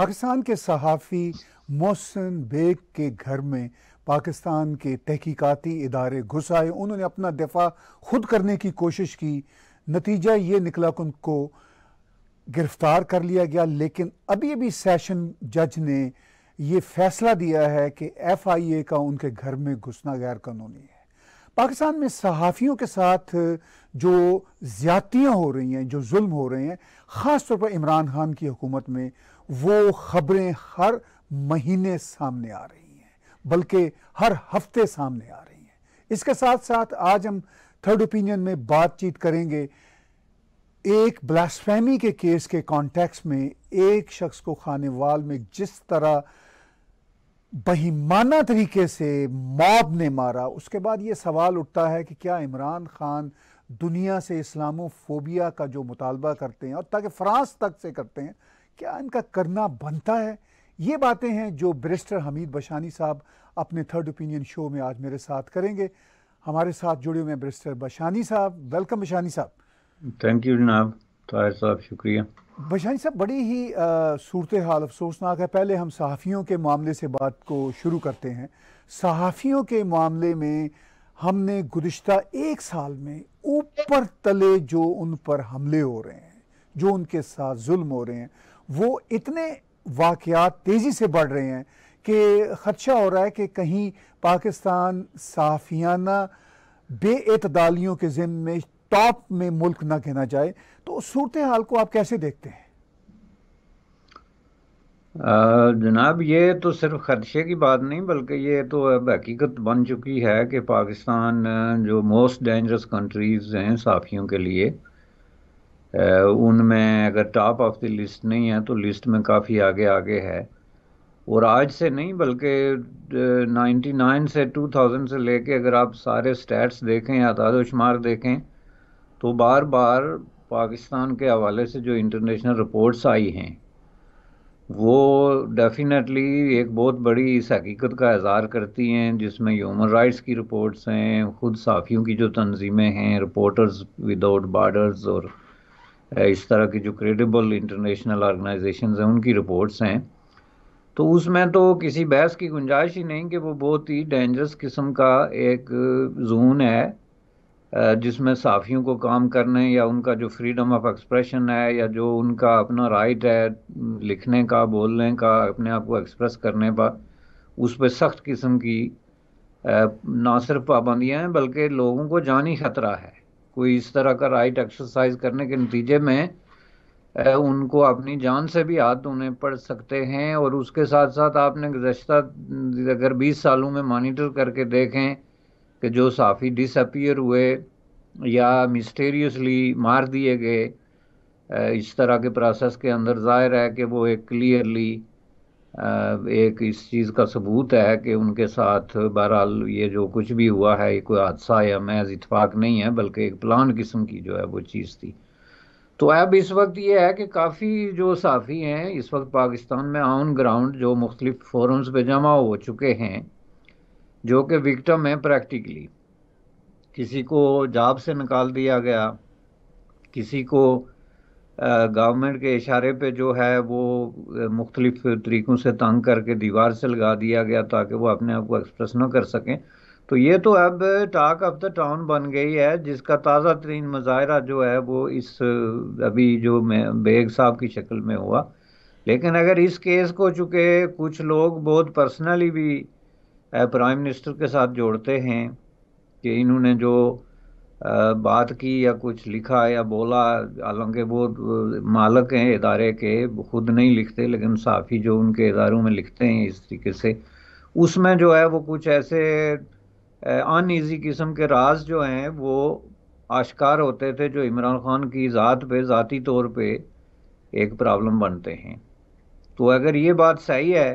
पाकिस्तान के सहाफ़ी मोहसिन बेग के घर में पाकिस्तान के तहकीकती इदारे घुस आए उन्होंने अपना दफा खुद करने की कोशिश की नतीजा ये निकला कि उनको गिरफ्तार कर लिया गया लेकिन अभी अभी सेशन जज ने ये फैसला दिया है कि एफ आई ए का उनके घर में घुसना गैर कानूनी है पाकिस्तान में सहाफ़ियों के साथ जो ज़्यादतियाँ हो रही हैं जो जुल्म हो रहे हैं ख़ास तौर पर इमरान खान की हुकूमत में वो खबरें हर महीने सामने आ रही हैं बल्कि हर हफ्ते सामने आ रही हैं इसके साथ साथ आज हम थर्ड ओपिनियन में बातचीत करेंगे एक ब्लास्फेमी के केस के कॉन्टेक्स्ट में एक शख्स को खाने वाल में जिस तरह बहिमाना तरीके से मॉब ने मारा उसके बाद ये सवाल उठता है कि क्या इमरान खान दुनिया से इस्लामोफोबिया का जो मुतालबा करते हैं और ताकि फ्रांस तक से करते हैं क्या इनका करना बनता है ये बातें हैं जो ब्रिस्टर हमीद बशानी साहब अपने थर्ड ओपिनियन शो में आज मेरे साथ करेंगे हमारे साथ जुड़े हुए ब्रिस्टर बशानी साहब वेलकम बशानी साहब थैंक यू जनाब ताहिर साहब शुक्रिया बशानी साहब बड़ी ही सूरत हाल अफसोसनाक है पहले हम सहाफ़ियों के मामले से बात को शुरू करते हैं सहाफ़ियों के मामले में हमने गुज्त एक साल में ऊपर तले जो उन पर हमले हो रहे हैं जो उनके साथ जुल्म हो रहे हैं वो इतने वाकयात तेज़ी से बढ़ रहे हैं कि ख़दशा हो रहा है कि कहीं पाकिस्तान साफियाना बेअतदालियों के जिम में टॉप में मुल्क ना कहना जाए तो उस सूरत हाल को आप कैसे देखते हैं जनाब ये तो सिर्फ खदशे की बात नहीं बल्कि ये तो अब हकीकत बन चुकी है कि पाकिस्तान जो मोस्ट डेंजरस कंट्रीज़ हैं साफ़ियों के लिए उनमें अगर टॉप ऑफ द लिस्ट नहीं है तो लिस्ट में काफ़ी आगे आगे है और आज से नहीं बल्कि 99 से 2000 से लेके अगर आप सारे स्टैट्स देखें या तादोशुमार देखें तो बार बार पाकिस्तान के हवाले से जो इंटरनेशनल रिपोर्ट्स आई हैं वो डेफिनेटली एक बहुत बड़ी इस हकीकत का इजहार करती हैं जिसमें ह्यूमन राइट्स की रिपोर्ट्स हैं खुद साफ़ियों की जो तनज़ीमें हैं रिपोर्टर्स विदाउट बॉर्डर्स और इस तरह की जो क्रेडिबल इंटरनेशनल ऑर्गेनाइजेशन हैं उनकी रिपोर्ट्स हैं तो उसमें तो किसी बहस की गुंजाइश ही नहीं कि वो बहुत ही डेंजरस किस्म का एक जोन है जिसमें साफ़ियों को काम करने या उनका जो फ्रीडम ऑफ एक्सप्रेशन है या जो उनका अपना राइट है लिखने का बोलने का अपने आप को एक्सप्रेस करने का उस पर सख्त किस्म की ना सिर्फ पाबंदियाँ हैं बल्कि लोगों को जानी खतरा है कोई इस तरह का राइट एक्सरसाइज करने के नतीजे में उनको अपनी जान से भी हाथ धोने पड़ सकते हैं और उसके साथ साथ आपने गुजशत अगर 20 सालों में मॉनिटर करके देखें कि जो साफ़ी डिसअपियर हुए या मिस्टेरियसली मार दिए गए इस तरह के प्रोसेस के अंदर ज़ाहिर है कि वो एक क्लियरली एक इस चीज़ का सबूत है कि उनके साथ बहरहाल ये जो कुछ भी हुआ है ये कोई हादसा या महज इतफाक़ नहीं है बल्कि एक प्लान किस्म की जो है वो चीज़ थी तो अब इस वक्त ये है कि काफ़ी जो साफ़ी हैं इस वक्त पाकिस्तान में ऑन ग्राउंड जो मुख्तलिफ फोरम्स पर जमा हो चुके हैं जो कि विक्टम हैं प्रैक्टिकली किसी को जाब से निकाल दिया गया किसी को गवर्नमेंट के इशारे पे जो है वो मुख्तलिफ तरीक़ों से तंग करके दीवार से लगा दिया गया ताकि वो अपने आप को एक्सप्रेस ना कर सकें तो ये तो अब टाक ऑफ द टाउन बन गई है जिसका ताज़ा तरीन मुजाहरा जो है वो इस अभी जो मैं बेग साहब की शक्ल में हुआ लेकिन अगर इस केस को चूँकि कुछ लोग बहुत पर्सनली भी प्राइम मिनिस्टर के साथ जोड़ते हैं कि इन्होंने जो बात की या कुछ लिखा या बोला हालांकि वो मालक हैं इदारे के खुद नहीं लिखते लेकिन साफ़ी जो उनके इदारों में लिखते हैं इस तरीके से उसमें जो है वो कुछ ऐसे अनईजी किस्म के राज जो हैं वो आश्कार होते थे जो इमरान खान की ज़ात पे ज़ाती तौर पे एक प्रॉब्लम बनते हैं तो अगर ये बात सही है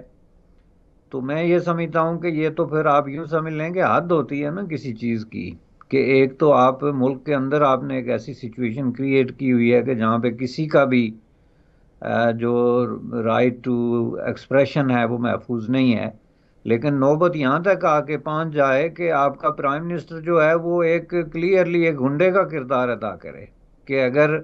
तो मैं ये समझता हूँ कि ये तो फिर आप यूँ समझ लें कि हद होती है ना किसी चीज़ की कि एक तो आप मुल्क के अंदर आपने एक ऐसी सिचुएशन क्रिएट की हुई है कि जहाँ पे किसी का भी जो राइट टू एक्सप्रेशन है वो महफूज नहीं है लेकिन नौबत यहाँ तक आके पहुँच जाए कि आपका प्राइम मिनिस्टर जो है वो एक क्लियरली एक गुंडे का किरदार अदा करे कि अगर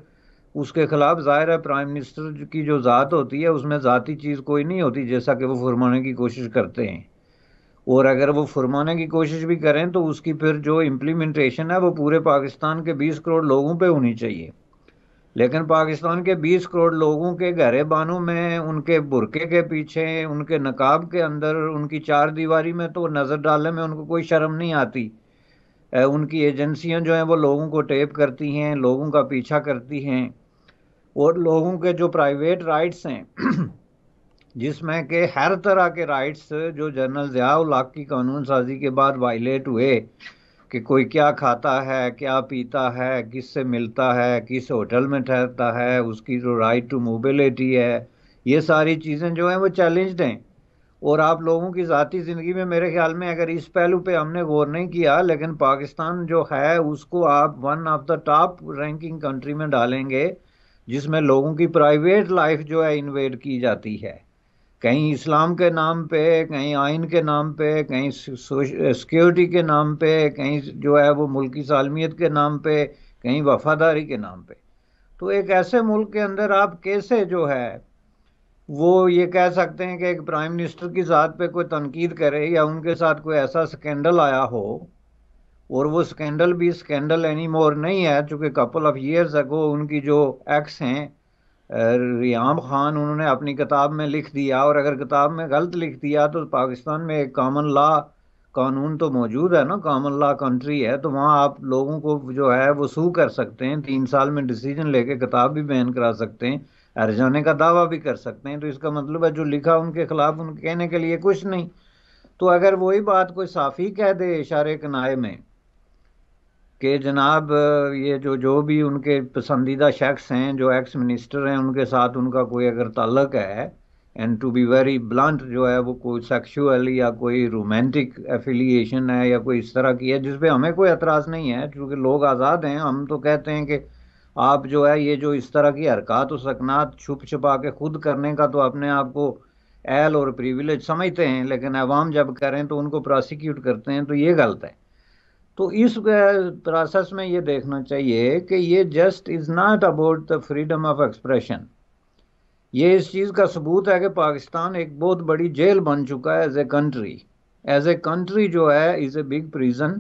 उसके खिलाफ ज़ाहिर है प्राइम मिनिस्टर की जो ज़ात होती है उसमें ज़ाती चीज़ कोई नहीं होती जैसा कि वो फरमाने की कोशिश करते हैं और अगर वो फरमाने की कोशिश भी करें तो उसकी फिर जो इम्प्लीमेंटेशन है वो पूरे पाकिस्तान के 20 करोड़ लोगों पे होनी चाहिए लेकिन पाकिस्तान के 20 करोड़ लोगों के घरे बानों में उनके बुरके के पीछे उनके नकाब के अंदर उनकी चार दीवारी में तो नज़र डालने में उनको कोई शर्म नहीं आती उनकी एजेंसियां जो हैं वो लोगों को टेप करती हैं लोगों का पीछा करती हैं और लोगों के जो प्राइवेट राइट्स हैं जिसमें के हर तरह के राइट्स जो जनरल ज़ियाउल उलाक़ की कानून साजी के बाद वायलेट हुए कि कोई क्या खाता है क्या पीता है किस से मिलता है किस होटल में ठहरता है उसकी जो राइट टू मोबिलिटी है ये सारी चीज़ें जो हैं वो चैलेंज हैं और आप लोगों की ज़ाती ज़िंदगी में मेरे ख्याल में अगर इस पहलू पे हमने गौर नहीं किया लेकिन पाकिस्तान जो है उसको आप one of the top ranking country में डालेंगे जिसमें लोगों की प्राइवेट लाइफ जो है इन्वेड की जाती है कहीं इस्लाम के नाम पे कहीं आइन के नाम पे कहीं सिक्योरिटी के नाम पे कहीं जो है वो मुल्की सालमियत के नाम पे कहीं वफादारी के नाम पे तो एक ऐसे मुल्क के अंदर आप कैसे जो है वो ये कह सकते हैं कि एक प्राइम मिनिस्टर की ज़ात पे कोई तनकीद करे या उनके साथ कोई ऐसा स्कैंडल आया हो और वो स्कैंडल भी स्कैंडल एनी मोर नहीं है चूँकि कपल ऑफ ईयर्स अगो उनकी जो एक्स हैं रियाम खान उन्होंने अपनी किताब में लिख दिया और अगर किताब में गलत लिख दिया तो पाकिस्तान में एक कामन ला कानून तो मौजूद है ना कामन ला कंट्री है तो वहाँ आप लोगों को जो है वो सू कर सकते हैं तीन साल में डिसीजन लेके किताब भी बैन करा सकते हैं हरजाने का दावा भी कर सकते हैं तो इसका मतलब है जो लिखा उनके खिलाफ उनके कहने के लिए कुछ नहीं तो अगर वही बात कोई साफ़ी कह दे इशारे कनाए में कि जनाब ये जो जो भी उनके पसंदीदा शख्स हैं जो एक्स मिनिस्टर हैं उनके साथ उनका कोई अगर ताल्लक है and to be very blunt जो है वो कोई सेक्शुअल या कोई रोमांटिक एफिलिएशन है या कोई इस तरह की है जिस पे हमें कोई एतराज़ नहीं है क्योंकि लोग आज़ाद हैं हम तो कहते हैं कि आप जो है ये जो इस तरह की हरकत व सकना छुप छुपा के खुद करने का तो अपने आप को एल और प्रिविलेज समझते हैं लेकिन अवाम जब करें तो उनको प्रोसिक्यूट करते हैं तो ये गलत है तो इस प्रोसेस में ये देखना चाहिए कि ये just is not about the freedom of expression ये इस चीज़ का सबूत है कि पाकिस्तान एक बहुत बड़ी जेल बन चुका है as a country as a country जो है इज़ ए बिग प्रिजन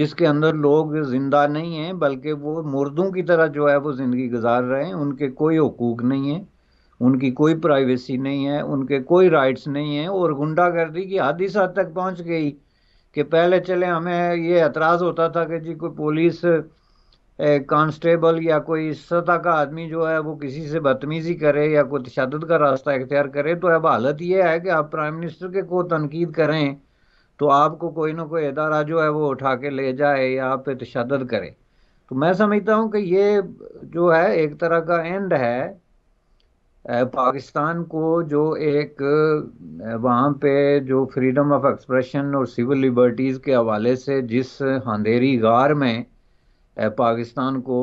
जिसके अंदर लोग ज़िंदा नहीं हैं बल्कि वो मुर्दों की तरह जो है वो ज़िंदगी गुजार रहे हैं उनके कोई हकूक नहीं है उनकी कोई प्राइवेसी नहीं है उनके कोई राइट्स नहीं है और गुंडागर्दी की हद हद तक पहुँच गई कि पहले चले हमें ये एतराज़ होता था कि जी कोई पुलिस कांस्टेबल या कोई इस सतह का आदमी जो है वो किसी से बदतमीजी करे या कोई तशद का रास्ता इख्तियार करे तो अब हालत ये है कि आप प्राइम मिनिस्टर के को तनकीद करें तो आपको कोई ना कोई अदारा जो है वो उठा के ले जाए या आप पे तशद करे तो मैं समझता हूँ कि ये जो है एक तरह का एंड है पाकिस्तान को जो एक वहाँ पे जो फ्रीडम ऑफ एक्सप्रेशन और सिविल लिबर्टीज़ के हवाले से जिस अंधेरी गार में पाकिस्तान को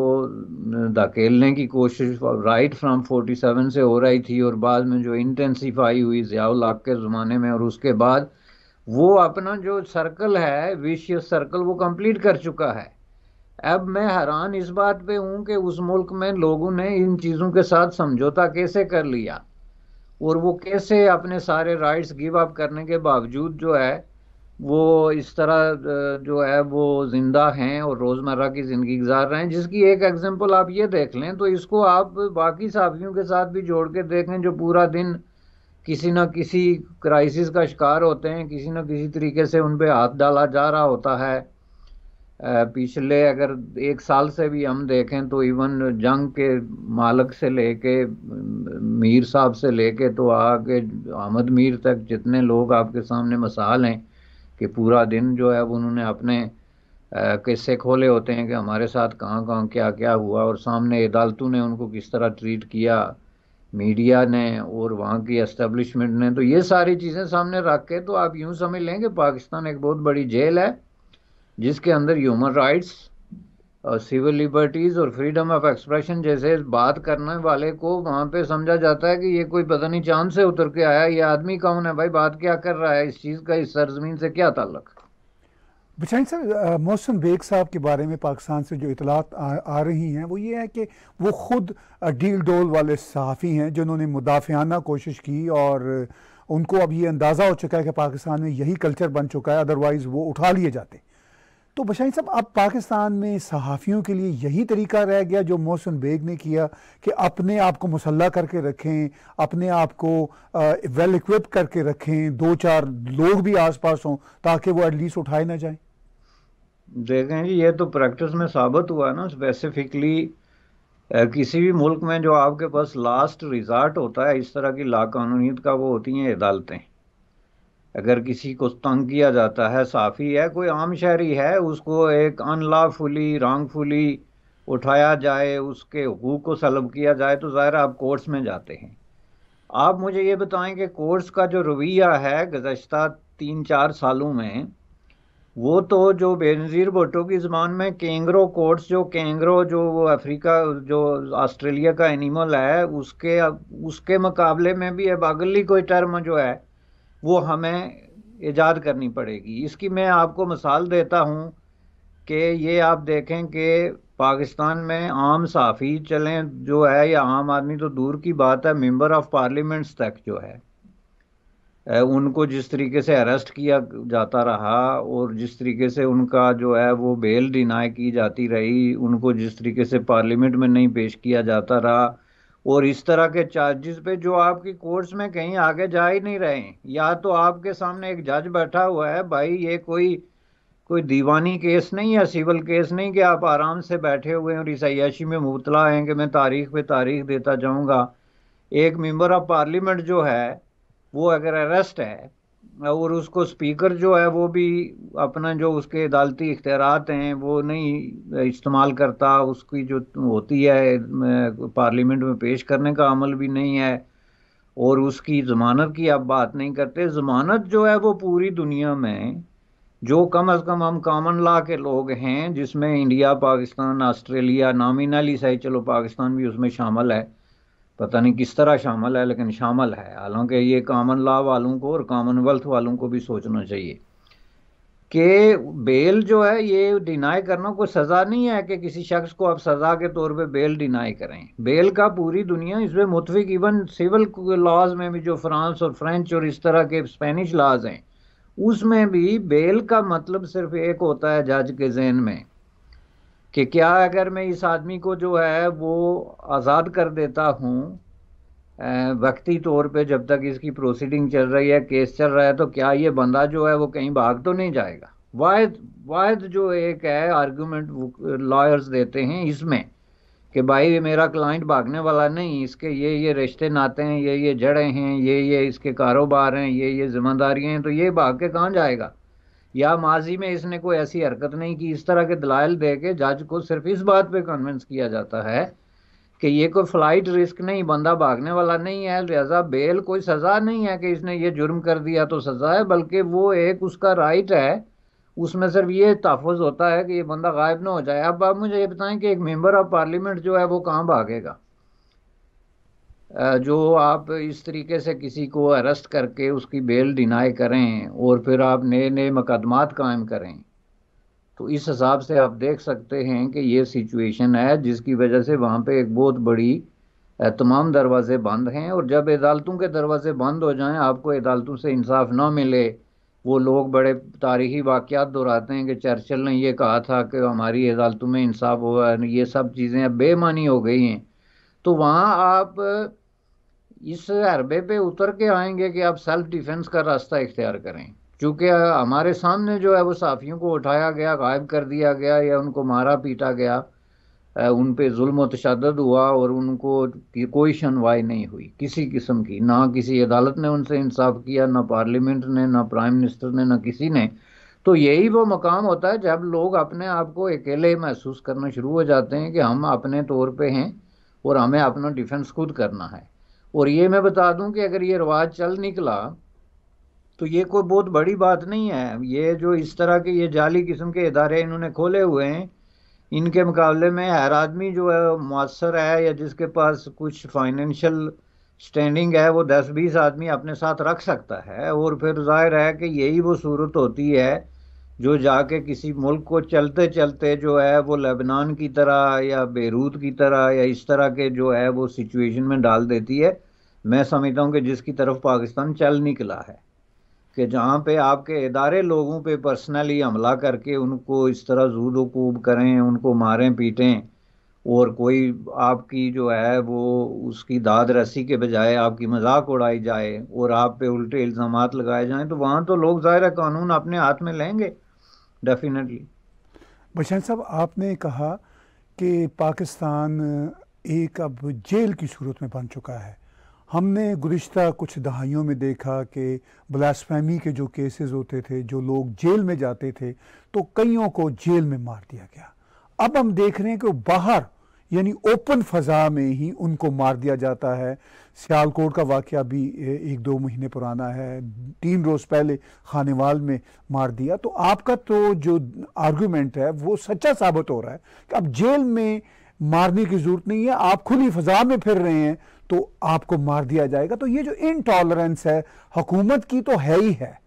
धकेलने की कोशिश राइट फ्राम 47 से हो रही थी और बाद में जो इंटेंसीफाई हुई ज़ियाउल के ज़माने में और उसके बाद वो अपना जो सर्कल है विश सर्कल वो कंप्लीट कर चुका है अब मैं हैरान इस बात पे हूँ कि उस मुल्क में लोगों ने इन चीज़ों के साथ समझौता कैसे कर लिया और वो कैसे अपने सारे राइट्स गिव अप करने के बावजूद जो है वो इस तरह जो है वो ज़िंदा हैं और रोज़मर्रा की ज़िंदगी गुजार रहे हैं जिसकी एक एग्जांपल आप ये देख लें तो इसको आप बाकी साथियों के साथ भी जोड़ के देखें जो पूरा दिन किसी ना किसी क्राइसिस का शिकार होते हैं किसी ना किसी तरीके से उन पर हाथ डाला जा रहा होता है पिछले अगर एक साल से भी हम देखें तो इवन जंग के मालक से लेके मीर साहब से लेके तो आगे अहमद मीर तक जितने लोग आपके सामने मसाल हैं कि पूरा दिन जो है उन्होंने अपने किस्से खोले होते हैं कि हमारे साथ कहाँ कहाँ क्या क्या हुआ और सामने अदालतों ने उनको किस तरह ट्रीट किया मीडिया ने और वहाँ की इस्टेब्लिशमेंट ने तो ये सारी चीज़ें सामने रख के तो आप यूँ समझ लें कि पाकिस्तान एक बहुत बड़ी जेल है जिसके अंदर ह्यूमन राइट्स सिविल लिबर्टीज़ और फ्रीडम ऑफ एक्सप्रेशन जैसे बात करने वाले को वहाँ पे समझा जाता है कि ये कोई पता नहीं चांद से उतर के आया ये आदमी कौन है भाई बात क्या कर रहा है इस चीज़ का इस सरजमीन से क्या ताल्लक बिचाइन सर uh, मोहसन बेग साहब के बारे में पाकिस्तान से जो इतलात आ, आ रही हैं वो ये है कि वो ख़ुद uh, डील डोल वाले सहाफ़ी हैं जिन्होंने मुदाफ़ियाना कोशिश की और उनको अब ये अंदाज़ा हो चुका है कि पाकिस्तान में यही कल्चर बन चुका है अदरवाइज़ वो उठा लिए जाते तो बशाई साहब अब पाकिस्तान में सहाफ़ियों के लिए यही तरीका रह गया जो मोहसिन बेग ने किया कि अपने आप को मुसल्ला करके रखें अपने आप को वेल इक्विप करके रखें दो चार लोग भी आसपास हों ताकि वो एटलीस्ट उठाए ना जाएं देखें जी ये तो प्रैक्टिस में साबित हुआ ना स्पेसिफिकली किसी भी मुल्क में जो आपके पास लास्ट रिजॉर्ट होता है इस तरह की लाकानूनीत का वो होती हैं अदालतें अगर किसी को तंग किया जाता है साफ़ी है कोई आम शहरी है उसको एक अनलाफुली रॉन्गफुली उठाया जाए उसके हकूक़ को सलब किया जाए तो ज़ाहिर आप कोर्ट्स में जाते हैं आप मुझे ये बताएं कि कोर्ट्स का जो रवैया है गुज्त तीन चार सालों में वो तो जो बेनज़ीर भुट्टो की ज़बान में केंगरो कोर्ट्स जो केंगरो जो वो अफ्रीका जो ऑस्ट्रेलिया का एनिमल है उसके उसके मुकाबले में भी अब अगली कोई टर्म जो है वो हमें ईजाद करनी पड़ेगी इसकी मैं आपको मिसाल देता हूँ कि ये आप देखें कि पाकिस्तान में आम साफ़ी चलें जो है या आम आदमी तो दूर की बात है मेंबर ऑफ पार्लियामेंट्स तक जो है उनको जिस तरीके से अरेस्ट किया जाता रहा और जिस तरीके से उनका जो है वो बेल डिनाई की जाती रही उनको जिस तरीके से पार्लियामेंट में नहीं पेश किया जाता रहा और इस तरह के चार्जेस पे जो आपकी कोर्स में कहीं आगे जा ही नहीं रहे या तो आपके सामने एक जज बैठा हुआ है भाई ये कोई कोई दीवानी केस नहीं है सिविल केस नहीं कि आप आराम से बैठे हुए और इस अयाशी में मुबतला हैं कि मैं तारीख पे तारीख देता जाऊँगा एक मेंबर ऑफ पार्लियामेंट जो है वो अगर अरेस्ट है और उसको स्पीकर जो है वो भी अपना जो उसके अदालती इख्तियारत हैं वो नहीं इस्तेमाल करता उसकी जो होती है पार्लियामेंट में पेश करने का अमल भी नहीं है और उसकी ज़मानत की आप बात नहीं करते ज़मानत जो है वो पूरी दुनिया में जो कम अज़ कम हम कॉमन ला के लोग हैं जिसमें इंडिया पाकिस्तान ऑस्ट्रेलिया नामिनली सही चलो पाकिस्तान भी उसमें शामिल है पता नहीं किस तरह शामिल है लेकिन शामिल है हालांकि ये कामन लॉ वालों को और कॉमनवेल्थ वालों को भी सोचना चाहिए कि बेल जो है ये डिनाई करना कोई सज़ा नहीं है कि किसी शख्स को आप सज़ा के तौर पे बेल डिनाई करें बेल का पूरी दुनिया इसमें मुतफिक इवन सिविल लॉज में भी जो फ्रांस और फ्रेंच और इस तरह के स्पेनिश लॉज हैं उसमें भी बेल का मतलब सिर्फ एक होता है जज के जहन में कि क्या अगर मैं इस आदमी को जो है वो आज़ाद कर देता हूँ वक्ती तौर पे जब तक इसकी प्रोसीडिंग चल रही है केस चल रहा है तो क्या ये बंदा जो है वो कहीं भाग तो नहीं जाएगा वायद वायद जो एक है आर्गूमेंट लॉयर्स देते हैं इसमें कि भाई मेरा क्लाइंट भागने वाला नहीं इसके ये ये रिश्ते नाते हैं ये ये जड़ें हैं ये ये इसके कारोबार हैं ये ये जिम्मेदारियाँ हैं तो ये भाग के कहाँ जाएगा या माजी में इसने कोई ऐसी हरकत नहीं की इस तरह के दलाइल दे के जज को सिर्फ इस बात पे कन्विंस किया जाता है कि ये कोई फ्लाइट रिस्क नहीं बंदा भागने वाला नहीं है लिहाजा बेल कोई सज़ा नहीं है कि इसने ये जुर्म कर दिया तो सज़ा है बल्कि वो एक उसका राइट है उसमें सिर्फ ये तहफ़ होता है कि ये बंदा गायब ना हो जाए अब आप मुझे ये बताएं कि एक मेंबर ऑफ पार्लियामेंट जो है वो कहाँ भागेगा जो आप इस तरीके से किसी को अरेस्ट करके उसकी बेल डिनाई करें और फिर आप नए नए मुकदमात कायम करें तो इस हिसाब से आप देख सकते हैं कि ये सिचुएशन है जिसकी वजह से वहाँ पे एक बहुत बड़ी तमाम दरवाज़े बंद हैं और जब अदालतों के दरवाज़े बंद हो जाएं आपको अदालतों से इंसाफ ना मिले वो लोग बड़े तारीखी वाक़ात दोहराते हैं कि चर्चल ने ये कहा था कि हमारी अदालतों में इंसाफ हुआ ये सब चीज़ें अब बेमानी हो गई हैं तो वहाँ आप इस हरबे पे उतर के आएंगे कि आप सेल्फ डिफेंस का रास्ता इख्तियार करें क्योंकि हमारे सामने जो है वो साफियों को उठाया गया गायब कर दिया गया या उनको मारा पीटा गया उन पर जुल्म तशद हुआ और उनको कोई शनवाई नहीं हुई किसी किस्म की ना किसी अदालत ने उनसे इंसाफ किया ना पार्लियामेंट ने ना प्राइम मिनिस्टर ने ना किसी ने तो यही वो मकाम होता है जब लोग अपने आप को अकेले महसूस करना शुरू हो जाते हैं कि हम अपने तौर पे हैं और हमें अपना डिफेंस खुद करना है और ये मैं बता दूं कि अगर ये रिवाज चल निकला तो ये कोई बहुत बड़ी बात नहीं है ये जो इस तरह के ये जाली किस्म के इदारे इन्होंने खोले हुए हैं इनके मुकाबले में हर आदमी जो है मौसर है या जिसके पास कुछ फाइनेंशियल स्टैंडिंग है वो दस बीस आदमी अपने साथ रख सकता है और फिर जाहिर है कि यही वो सूरत होती है जो जाके किसी मुल्क को चलते चलते जो है वो लेबनान की तरह या बेरूत की तरह या इस तरह के जो है वो सिचुएशन में डाल देती है मैं समझता हूँ कि जिसकी तरफ पाकिस्तान चल निकला है कि जहाँ पे आपके इदारे लोगों पे पर्सनली हमला करके उनको इस तरह जूद वकूब करें उनको मारें पीटें और कोई आपकी जो है वो उसकी दाद रसी के बजाय आपकी मजाक उड़ाई जाए और आप पे उल्टे इल्ज़ाम लगाए जाएं तो वहाँ तो लोग ज़ाहिर कानून अपने हाथ में लेंगे डेफिनेटली बशन साहब आपने कहा कि पाकिस्तान एक अब जेल की सूरत में बन चुका है हमने गुज्त कुछ दहाइयों में देखा कि ब्लास्फेमी के जो केसेस होते थे जो लोग जेल में जाते थे तो कईयों को जेल में मार दिया गया अब हम देख रहे हैं कि बाहर यानी ओपन फजा में ही उनको मार दिया जाता है सियालकोट का वाक़ भी एक दो महीने पुराना है तीन रोज़ पहले खानेवाल में मार दिया तो आपका तो जो आर्गूमेंट है वो सच्चा साबित हो रहा है कि अब जेल में मारने की ज़रूरत नहीं है आप खुली फजा में फिर रहे हैं तो आपको मार दिया जाएगा तो ये जो इनटॉलरेंस है हुकूमत की तो है ही है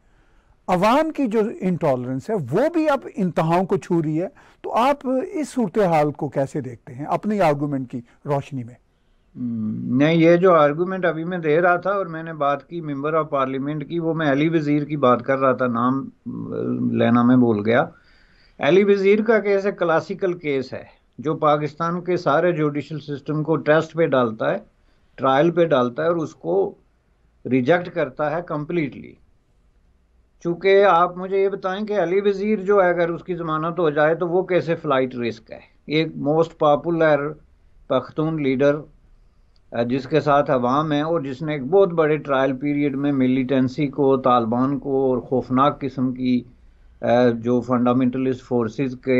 अवाम की जो इंटॉलरेंस है वो भी अब इंतहाओं को छू रही है तो आप इस सूरत हाल को कैसे देखते हैं अपनी आर्गूमेंट की रोशनी में हम्म, नहीं ये जो आर्गूमेंट अभी मैं दे रहा था और मैंने बात की मेंबर ऑफ पार्लियामेंट की वो मैं अली वज़ीर की बात कर रहा था नाम लेना में बोल गया अली वज़ीर का केस है क्लासिकल केस है जो पाकिस्तान के सारे जुडिशल सिस्टम को टेस्ट पे डालता है ट्रायल पे डालता है और उसको रिजेक्ट करता है कम्प्लीटली चूंकि आप मुझे ये बताएं कि अली वज़ीर जो है अगर उसकी ज़मानत हो जाए तो वो कैसे फ़्लाइट रिस्क है एक मोस्ट पॉपुलर पख्तून लीडर जिसके साथ अवाम है और जिसने एक बहुत बड़े ट्रायल पीरियड में मिलिटेंसी को तालिबान को और खौफनाक किस्म की जो फंडामेंटलिस्ट फोर्सेस के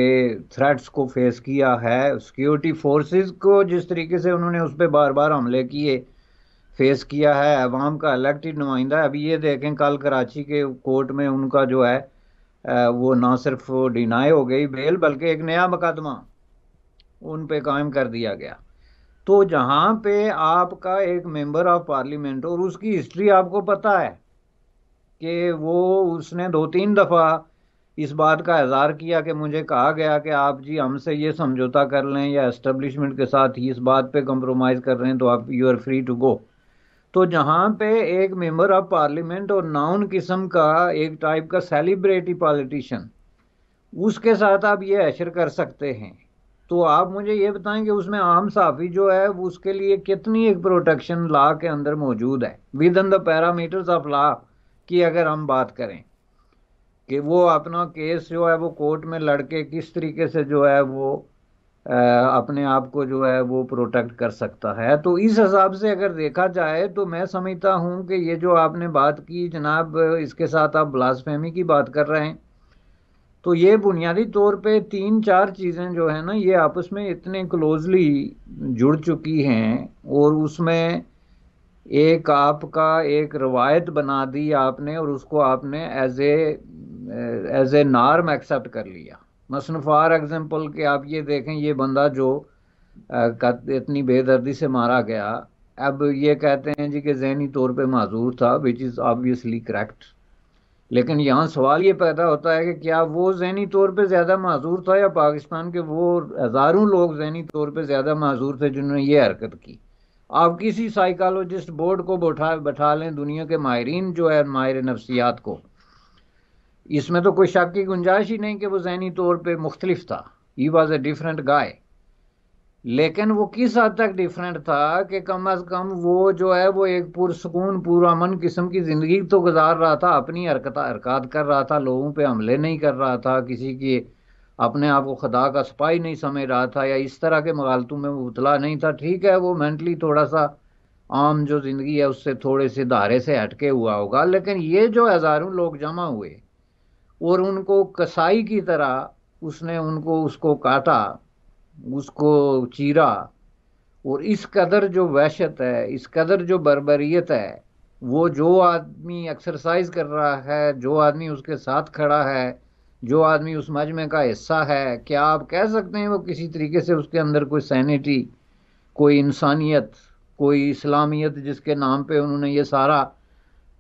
थ्रेट्स को फेस किया है सिक्योरिटी फोर्सेस को जिस तरीके से उन्होंने उस पर बार बार हमले किए फेस किया है अवाम का इलेक्टेड नुमाइंदा है अभी ये देखें कल कराची के कोर्ट में उनका जो है वो ना सिर्फ डिनाई हो गई बेल बल्कि एक नया मुकदमा उन पे कायम कर दिया गया तो जहाँ पे आपका एक मेंबर ऑफ पार्लियामेंट और उसकी हिस्ट्री आपको पता है कि वो उसने दो तीन दफ़ा इस बात का इजहार किया कि मुझे कहा गया कि आप जी हमसे ये समझौता कर लें या एस्टेब्लिशमेंट के साथ ही इस बात पे कंप्रोमाइज़ कर रहे हैं तो आप you are free to go तो जहाँ पे एक मेंबर ऑफ पार्लियामेंट और नाउन किस्म का एक टाइप का सेलिब्रिटी पॉलिटिशियन उसके साथ आप ये ऐशर कर सकते हैं तो आप मुझे ये बताएं कि उसमें आम साफी जो है उसके लिए कितनी एक प्रोटेक्शन लॉ के अंदर मौजूद है within the parameters of law की अगर हम बात करें कि वो अपना केस जो है वो कोर्ट में लड़के किस तरीके से जो है वो अपने आप को जो है वो प्रोटेक्ट कर सकता है तो इस हिसाब से अगर देखा जाए तो मैं समझता हूँ कि ये जो आपने बात की जनाब इसके साथ आप ब्लास्फेमी की बात कर रहे हैं तो ये बुनियादी तौर पे तीन चार चीज़ें जो है ना ये आपस में इतने क्लोजली जुड़ चुकी हैं और उसमें एक आपका एक रवायत बना दी आपने और उसको आपने as a as a norm accept कर लिया मसन फॉर एग्ज़ाम्पल कि आप ये देखें ये बंदा जो इतनी बेदर्दी से मारा गया अब ये कहते हैं जी कि जहनी तौर पे माजूर था विच इज़ ऑब्वियसली करेक्ट लेकिन यहाँ सवाल ये पैदा होता है कि क्या वो जहनी तौर पे ज़्यादा माजूर था या पाकिस्तान के वो हज़ारों लोग जहनी तौर पे ज़्यादा माजूर थे जिन्होंने ये हरकत की आप किसी साइकालोजिस्ट बोर्ड को बैठा बैठा लें दुनिया के माहरीन जो है माहिर नफसियात को इसमें तो कोई शक की गुंजाइश ही नहीं कि वो जहनी तौर पर मुख्तलिफ था ही वॉज ए डिफरेंट गाय लेकिन वो किस हद तक डिफरेंट था कि कम अज़ कम वो जो है वो एक पुरसकून मन किस्म की ज़िंदगी तो गुजार रहा था अपनी हरकत हरकत कर रहा था लोगों पर हमले नहीं कर रहा था किसी की अपने आप को खुदा का सपाही नहीं समझ रहा था या इस तरह के मालतू में उतला नहीं था ठीक है वो मैंटली थोड़ा सा आम जो ज़िंदगी है उससे थोड़े से धारे से हटके हुआ होगा लेकिन ये जो हज़ारों लोग जमा हुए और उनको कसाई की तरह उसने उनको उसको काटा उसको चीरा और इस कदर जो वहशत है इस कदर जो बरबरीत है वो जो आदमी एक्सरसाइज कर रहा है जो आदमी उसके साथ खड़ा है जो आदमी उस मजमे का हिस्सा है क्या आप कह सकते हैं वो किसी तरीके से उसके अंदर कोई सैनिटी कोई इंसानियत कोई इस्लामियत जिसके नाम पे उन्होंने ये सारा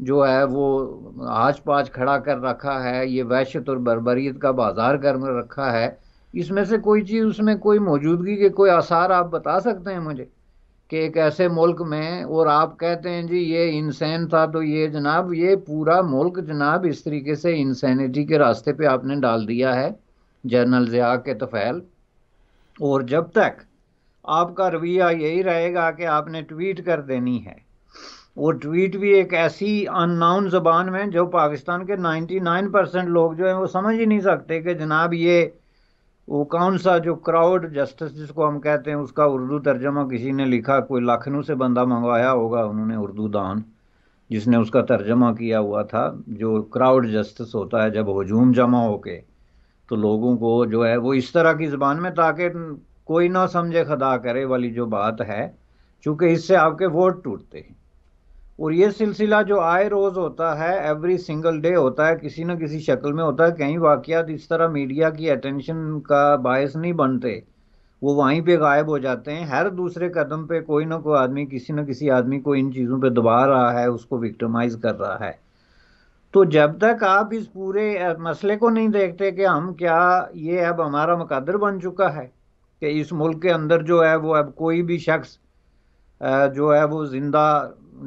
जो है वो आज पाज खड़ा कर रखा है ये वहशत और बरबरीत का बाजार कर रखा है इसमें से कोई चीज़ उसमें कोई मौजूदगी के कोई आसार आप बता सकते हैं मुझे कि एक ऐसे मुल्क में और आप कहते हैं जी ये इंसान था तो ये जनाब ये पूरा मुल्क जनाब इस तरीके से इंसानिटी के रास्ते पे आपने डाल दिया है जनरल ज़िया के तफैल और जब तक आपका रवैया यही रहेगा कि आपने ट्वीट कर देनी है वो ट्वीट भी एक ऐसी अननाउन ज़बान में जो पाकिस्तान के 99 परसेंट लोग जो हैं वो समझ ही नहीं सकते कि जनाब ये वो कौन सा जो क्राउड जस्टिस जिसको हम कहते हैं उसका उर्दू तर्जमा किसी ने लिखा कोई लखनऊ से बंदा मंगवाया होगा उन्होंने उर्दू दान जिसने उसका तर्जमा किया हुआ था जो क्राउड जस्टिस होता है जब हजूम जमा हो के तो लोगों को जो है वो इस तरह की ज़बान में ताकि कोई ना समझे खदा करे वाली जो बात है चूँकि इससे आपके वोट टूटते हैं और ये सिलसिला जो आए रोज़ होता है एवरी सिंगल डे होता है किसी न किसी शक्ल में होता है कई वाक़ात इस तरह मीडिया की अटेंशन का बायस नहीं बनते वो वहीं पे गायब हो जाते हैं हर दूसरे कदम पे कोई ना कोई आदमी किसी न किसी आदमी को इन चीज़ों पे दबा रहा है उसको विक्टिमाइज कर रहा है तो जब तक आप इस पूरे मसले को नहीं देखते कि हम क्या ये अब हमारा मुकदर बन चुका है कि इस मुल्क के अंदर जो है वो अब कोई भी शख्स जो है वो ज़िंदा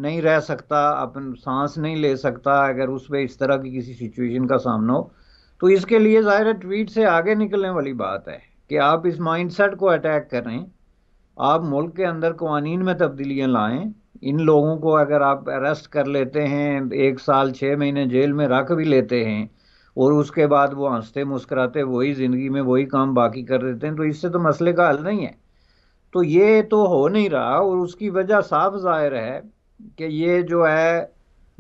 नहीं रह सकता अपन सांस नहीं ले सकता अगर उस पर इस तरह की किसी सिचुएशन का सामना हो तो इसके लिए ज़ाहिर है ट्वीट से आगे निकलने वाली बात है कि आप इस माइंडसेट को अटैक करें आप मुल्क के अंदर कवानीन में तब्दीलियाँ लाएँ इन लोगों को अगर आप अरेस्ट कर लेते हैं एक साल छः महीने जेल में रख भी लेते हैं और उसके बाद वो हंसते मुस्कराते वही ज़िंदगी में वही काम बाकी कर देते हैं तो इससे तो मसले का हल नहीं है तो ये तो हो नहीं रहा और उसकी वजह साफ जाहिर है कि ये जो है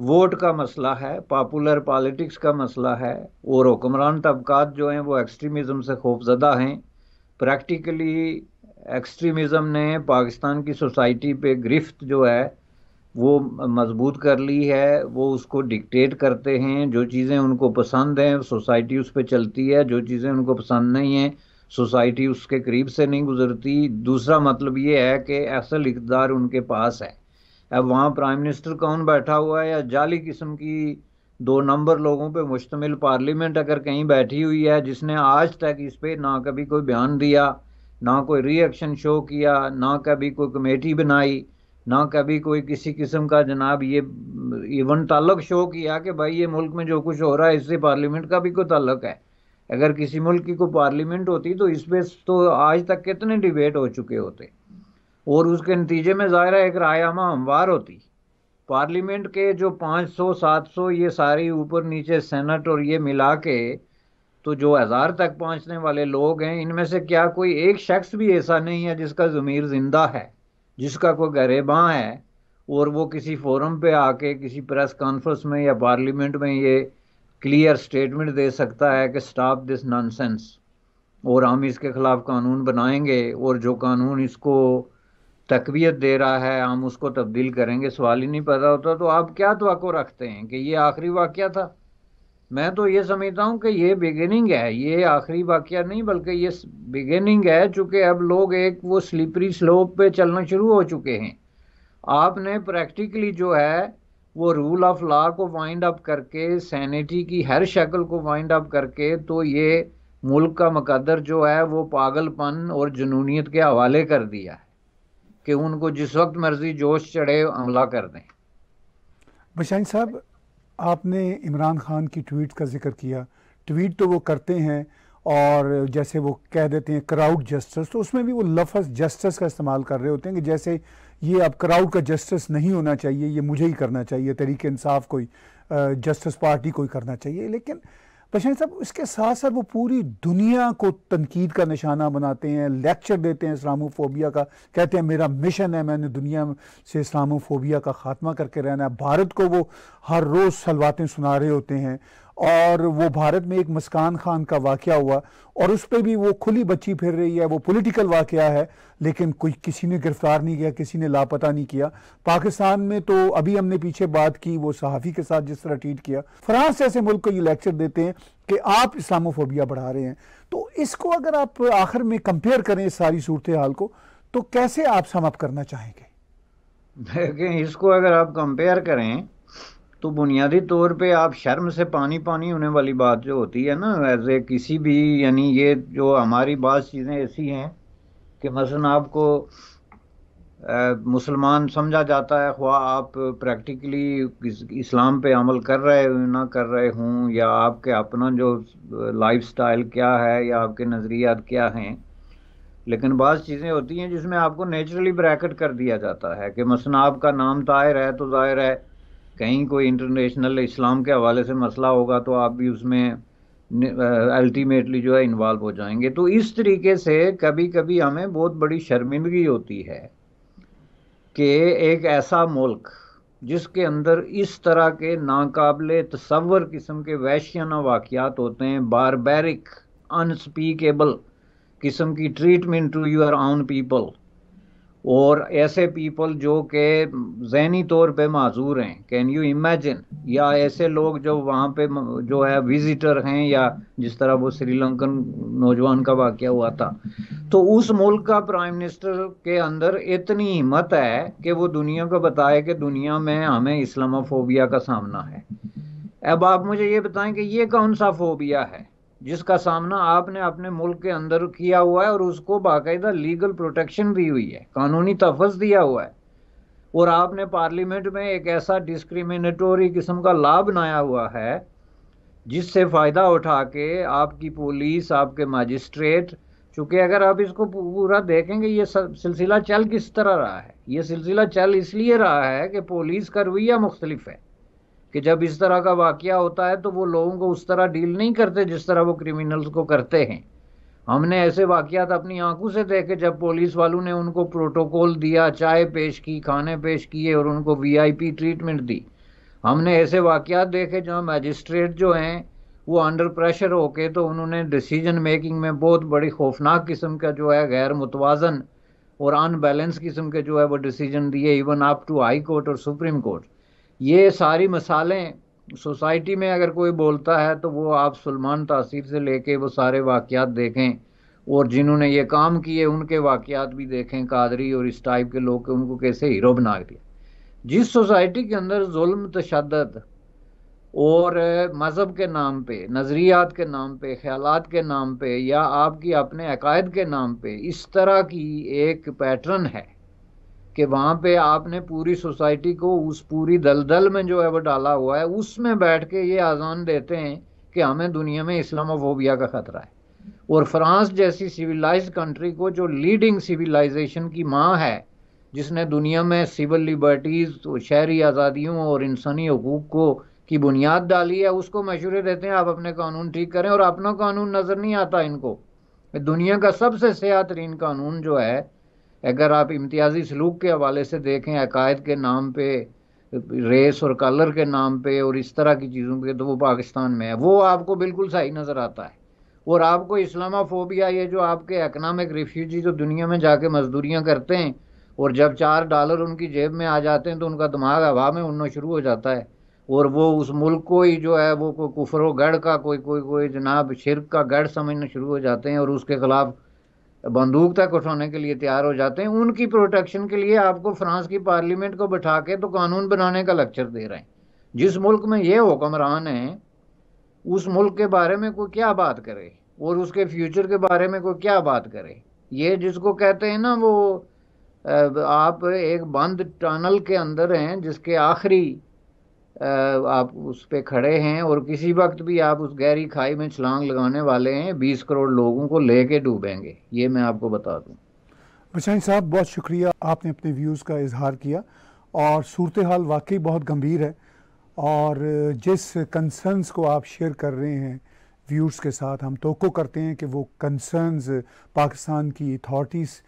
वोट का मसला है पॉपुलर पॉलिटिक्स का मसला है और हुक्मरान तबकात जो हैं वो एक्सट्रीमिज़म से खौफजदा हैं प्रैक्टिकली एक्सट्रीमिज़म ने पाकिस्तान की सोसाइटी पे गिरफ्त जो है वो मजबूत कर ली है वो उसको डिक्टेट करते हैं जो चीज़ें उनको पसंद हैं सोसाइटी उस पर चलती है जो चीज़ें उनको पसंद नहीं हैं सोसाइटी उसके करीब से नहीं गुजरती दूसरा मतलब ये है कि असल इकदार उनके पास है अब वहाँ प्राइम मिनिस्टर कौन बैठा हुआ है या जाली किस्म की दो नंबर लोगों पे मुश्तमिल पार्लियामेंट अगर कहीं बैठी हुई है जिसने आज तक इस पर ना कभी कोई बयान दिया ना कोई रिएक्शन शो किया ना कभी कोई कमेटी बनाई ना कभी कोई किसी किस्म का जनाब ये इवन ताल्लुक शो किया कि भाई ये मुल्क में जो कुछ हो रहा है इससे पार्लियामेंट का भी कोई ताल्लुक है अगर किसी मुल्क की कोई पार्लियामेंट होती तो इस पर तो आज तक कितने डिबेट हो चुके होते और उसके नतीजे में ज़ाहिर है एक रायनामा हमवार होती पार्लियामेंट के जो 500 700 ये सारी ऊपर नीचे सेनेट और ये मिला के तो जो हज़ार तक पहुंचने वाले लोग हैं इनमें से क्या कोई एक शख्स भी ऐसा नहीं है जिसका ज़मीर ज़िंदा है जिसका कोई गरेबाँ है और वो किसी फोरम पे आके किसी प्रेस कॉन्फ्रेंस में या पार्लियामेंट में ये क्लियर स्टेटमेंट दे सकता है कि स्टॉप दिस नॉनसेंस और हम इसके ख़िलाफ़ कानून बनाएंगे और जो कानून इसको तकवीत दे रहा है हम उसको तब्दील करेंगे सवाल ही नहीं पैदा होता तो आप क्या तो रखते हैं कि ये आखिरी वाक्य था मैं तो ये समझता हूँ कि ये बिगेनिंग है ये आखिरी वाक्य नहीं बल्कि ये बिगेनिंग है चूँकि अब लोग एक वो स्लीपरी स्लोप पे चलना शुरू हो चुके हैं आपने प्रैक्टिकली जो है वो रूल ऑफ लॉ को वाइंड अप करके सैनिटी की हर शक्ल को वाइंड अप करके तो ये मुल्क का मकदर जो है वो पागलपन और जुनूनीत के हवाले कर दिया है कि उनको जिस वक्त मर्जी जोश चढ़े हमला कर दें बशाइन साहब आपने इमरान खान की ट्वीट का जिक्र किया ट्वीट तो वो करते हैं और जैसे वो कह देते हैं क्राउड जस्टिस तो उसमें भी वो लफज जस्टिस का इस्तेमाल कर रहे होते हैं कि जैसे ये अब क्राउड का जस्टिस नहीं होना चाहिए ये मुझे ही करना चाहिए तरीके इंसाफ कोई जस्टिस पार्टी कोई करना चाहिए लेकिन बशन साहब इसके साथ साथ वो पूरी दुनिया को तनकीद का निशाना बनाते हैं लेक्चर देते हैं इस्लामोफोबिया का कहते हैं मेरा मिशन है मैंने दुनिया से इस्लामोफोबिया का खात्मा करके रहना है भारत को वो हर रोज़ सलवातें सुना रहे होते हैं और वो भारत में एक मुस्कान खान का वाक़ हुआ और उस पर भी वो खुली बच्ची फिर रही है वो पॉलिटिकल वाक़ है लेकिन कोई किसी ने गिरफ़्तार नहीं किया किसी ने लापता नहीं किया पाकिस्तान में तो अभी हमने पीछे बात की वो सहाफ़ी के साथ जिस तरह ट्रीट किया फ्रांस जैसे मुल्क को ये लेक्चर देते हैं कि आप इस्लामोफोबिया बढ़ा रहे हैं तो इसको अगर आप आखिर में कंपेयर करें इस सारी सूरत हाल को तो कैसे आप समअप करना चाहेंगे इसको अगर आप कंपेयर करें तो बुनियादी तौर पे आप शर्म से पानी पानी होने वाली बात जो होती है ना एज ए किसी भी यानी ये जो हमारी बात चीज़ें ऐसी हैं कि मसलन आपको मुसलमान समझा जाता है ख्वा आप प्रैक्टिकली इस्लाम पे अमल कर रहे हो ना कर रहे हों या आपके अपना जो लाइफ स्टाइल क्या है या आपके नज़रियात क्या हैं लेकिन बाज़ चीज़ें होती हैं जिसमें आपको नेचुरली ब्रैकेट कर दिया जाता है कि मसलन आपका नाम ताहिर है तो ज़ाहिर है कहीं कोई इंटरनेशनल इस्लाम के हवाले से मसला होगा तो आप भी उसमें अल्टीमेटली जो है इन्वॉल्व हो जाएंगे तो इस तरीके से कभी कभी हमें बहुत बड़ी शर्मिंदगी होती है कि एक ऐसा मुल्क जिसके अंदर इस तरह के नाकबले तस्वर किस्म के वैश्यना वाक़ात होते हैं बारबेरिक अनस्पीकेबल किस्म की treatment to your own people और ऐसे पीपल जो के जहनी तौर पे माजूर हैं कैन यू इमेजिन या ऐसे लोग जो वहाँ पे जो है विजिटर हैं या जिस तरह वो श्रीलंकन नौजवान का वाक़ हुआ था तो उस मुल्क का प्राइम मिनिस्टर के अंदर इतनी हिम्मत है कि वो दुनिया को बताए कि दुनिया में हमें इस्लामोफोबिया का सामना है अब आप मुझे ये बताएं कि ये कौन सा फोबिया है जिसका सामना आपने अपने मुल्क के अंदर किया हुआ है और उसको बाकायदा लीगल प्रोटेक्शन दी हुई है कानूनी तफज दिया हुआ है और आपने पार्लियामेंट में एक ऐसा डिस्क्रिमिनेटोरी किस्म का लाभ बनाया हुआ है जिससे फ़ायदा उठा के आपकी पुलिस आपके मजिस्ट्रेट चूँकि अगर आप इसको पूरा देखेंगे ये सिलसिला चल किस तरह रहा है ये सिलसिला चल इसलिए रहा है कि पुलिस का रवैया मुख्तलिफ है कि जब इस तरह का वाक़ होता है तो वो लोगों को उस तरह डील नहीं करते जिस तरह वो क्रिमिनल्स को करते हैं हमने ऐसे वाकयात तो अपनी आंखों से देखे जब पुलिस वालों ने उनको प्रोटोकॉल दिया चाय पेश की खाने पेश किए और उनको वीआईपी ट्रीटमेंट दी हमने ऐसे वाकयात देखे जहाँ मैजिस्ट्रेट जो हैं वो अंडर प्रेशर होके तो उन्होंने डिसीजन मेकिंग में बहुत बड़ी खौफनाक किस्म का जो है गैर मुतवाजन और अनबैलेंस किस्म के जो है वो डिसीजन दिए even up to high court और सुप्रीम कोर्ट ये सारी मसालें सोसाइटी में अगर कोई बोलता है तो वो आप सलमान तासीर से लेके वो सारे वाक़ात देखें और जिन्होंने ये काम किए उनके वाक़ात भी देखें कादरी और इस टाइप के लोग के उनको कैसे हीरो बना दिया जिस सोसाइटी के अंदर जुल्म तशद और मज़हब के नाम पे नज़रियात के नाम पे ख्याल के नाम पे या आपकी अपने अकायद के नाम पे इस तरह की एक पैटर्न है कि वहां पे आपने पूरी सोसाइटी को उस पूरी दलदल में जो है वो डाला हुआ है उसमें बैठ के ये आजान देते हैं कि हमें दुनिया में इस्लामोफोबिया का खतरा है और फ्रांस जैसी सिविलाइज्ड कंट्री को जो लीडिंग सिविलाइजेशन की माँ है जिसने दुनिया में सिविल लिबर्टीज़ तो शहरी आज़ादियों और इंसानी हकूक़ को की बुनियाद डाली है उसको मशूरे देते हैं आप अपने कानून ठीक करें और अपना कानून नज़र नहीं आता इनको दुनिया का सबसे सयाह तरीन कानून जो है अगर आप इम्तियाजी सलूक के हवाले से देखें अकायद के नाम पे रेस और कलर के नाम पे और इस तरह की चीज़ों पे तो वो पाकिस्तान में है वो आपको बिल्कुल सही नज़र आता है और आपको इस्लामाफोबिया ये जो आपके इकनॉमिक रिफ्यूजी जो दुनिया में जाके मजदूरियाँ करते हैं और जब चार डॉलर उनकी जेब में आ जाते हैं तो उनका दिमाग हवा में उड़ना शुरू हो जाता है और वो उस मुल्क को ही जो है वो कोई कुफर गढ़ का कोई कोई कोई जनाब शिरक का गढ़ समझना शुरू हो जाते हैं और उसके खिलाफ़ बंदूक तक उठाने के लिए तैयार हो जाते हैं उनकी प्रोटेक्शन के लिए आपको फ्रांस की पार्लियामेंट को बैठा के तो कानून बनाने का लेक्चर दे रहे हैं जिस मुल्क में ये हुक्मरान है उस मुल्क के बारे में कोई क्या बात करे और उसके फ्यूचर के बारे में कोई क्या बात करे ये जिसको कहते हैं ना वो आप एक बंद टनल के अंदर हैं जिसके आखिरी आप उस पर खड़े हैं और किसी वक्त भी आप उस गहरी खाई में छलांग लगाने वाले हैं बीस करोड़ लोगों को लेके डूबेंगे ये मैं आपको बता दूँ बचाइन साहब बहुत शुक्रिया आपने अपने व्यूज़ का इजहार किया और सूरत हाल वाकई बहुत गंभीर है और जिस कंसर्नस को आप शेयर कर रहे हैं व्यूर्स के साथ हम तो करते हैं कि वो कंसर्नस पाकिस्तान की अथॉरटीज़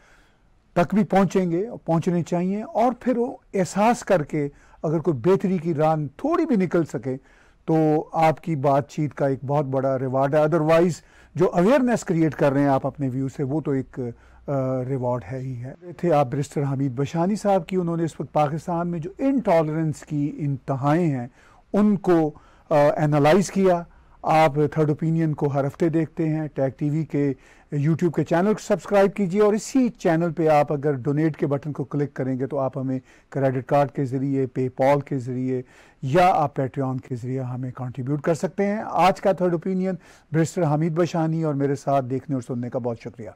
तक भी पहुँचेंगे पहुँचने चाहिए और फिर वो एहसास करके अगर कोई बेहतरी की रान थोड़ी भी निकल सके तो आपकी बातचीत का एक बहुत बड़ा रिवार्ड है अदरवाइज जो अवेयरनेस क्रिएट कर रहे हैं आप अपने व्यू से वो तो एक रिवॉर्ड है ही है थे आप ब्रिस्टर हमीद बशानी साहब की उन्होंने इस वक्त पाकिस्तान में जो इनटॉलरेंस की इंतहाएँ हैं उनको एनालाइज किया आप थर्ड ओपिनियन को हर हफ्ते देखते हैं टैग टीवी के यूट्यूब के चैनल को सब्सक्राइब कीजिए और इसी चैनल पे आप अगर डोनेट के बटन को क्लिक करेंगे तो आप हमें क्रेडिट कार्ड के ज़रिए पेपॉल के ज़रिए या आप पेट्रियन के ज़रिए हमें कंट्रीब्यूट कर सकते हैं आज का third opinion barrister Hamid Bashani और मेरे साथ देखने और सुनने का बहुत शुक्रिया